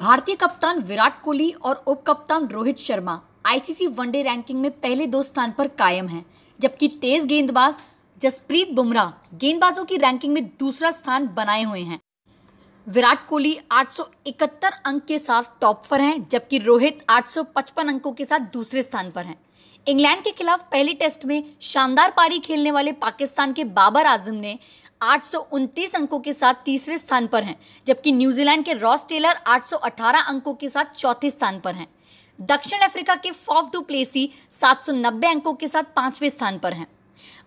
भारतीय कप्तान विराट कोहली और उप कप्तान Rohit Sharma ICC one day ranking में पहले दो स्थान पर कायम हैं जबकि तेज गेंदबाज जसप्रीत बुमराह गेंदबाजों की रैंकिंग में दूसरा स्थान बनाए हुए हैं विराट कोहली 871 अंक के साथ टॉप पर हैं जबकि रोहित 855 अंकों के साथ दूसरे स्थान पर हैं इंग्लैंड के खिलाफ पहले टेस्ट में शानदार पारी खेलने वाले पाकिस्तान के बाबर आजम ने आठ अंकों के साथ तीसरे स्थान पर हैं जबकि न्यूजीलैंड के रॉस टेलर 818 अंकों के साथ चौथे स्थान पर हैं दक्षिण अफ्रीका के फॉफ डू प्लेसी सात अंकों के साथ पांचवें स्थान पर हैं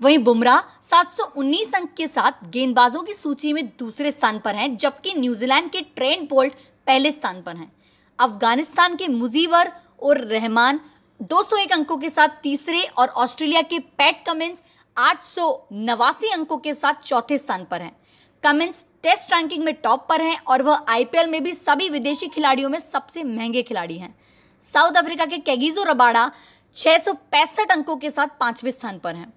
वहीं बुमराह 719 अंक के साथ गेंदबाजों की सूची में दूसरे स्थान पर हैं जबकि न्यूजीलैंड के ट्रेंड बोल्ट पहले स्थान पर हैं अफगानिस्तान के मुजीवर और रहमान 201 अंकों के साथ तीसरे और ऑस्ट्रेलिया के पैट कमिंस आठ अंकों के साथ चौथे स्थान पर हैं कमिंस टेस्ट रैंकिंग में टॉप पर हैं और वह आईपीएल में भी सभी विदेशी खिलाड़ियों में सबसे महंगे खिलाड़ी हैं साउथ अफ्रीका के कैगिजो रबाड़ा छः अंकों के साथ पांचवें स्थान पर हैं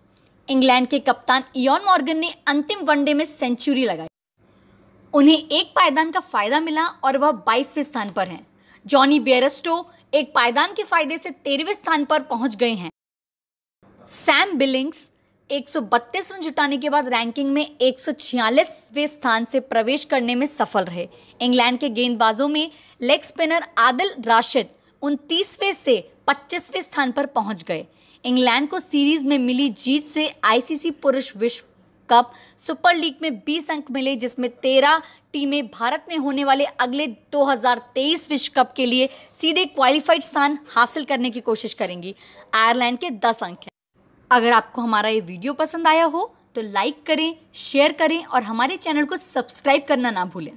इंग्लैंड के कप्तान इयोन मॉर्गन ने अंतिम वनडे में सेंचुरी लगाई उन्हें एक पायदान का फायदा मिला और वह बाईसवें स्थान पर हैं जॉनी बेरस्टो एक पायदान के फायदे से तेरहवें स्थान पर पहुंच गए हैं सैम बिलिंग्स 132 रन जुटाने के बाद रैंकिंग में 146वें स्थान से प्रवेश करने में सफल रहे इंग्लैंड के गेंदबाजों में लेग स्पिनर आदिल राशिद उनतीसवें से 25वें स्थान पर पहुंच गए इंग्लैंड को सीरीज में मिली जीत से आईसीसी पुरुष विश्व कप सुपर लीग में 20 अंक मिले जिसमें 13 टीमें भारत में होने वाले अगले 2023 विश्व कप के लिए सीधे क्वालिफाइड स्थान हासिल करने की कोशिश करेंगी आयरलैंड के 10 अंक हैं अगर आपको हमारा ये वीडियो पसंद आया हो तो लाइक करें शेयर करें और हमारे चैनल को सब्सक्राइब करना ना भूलें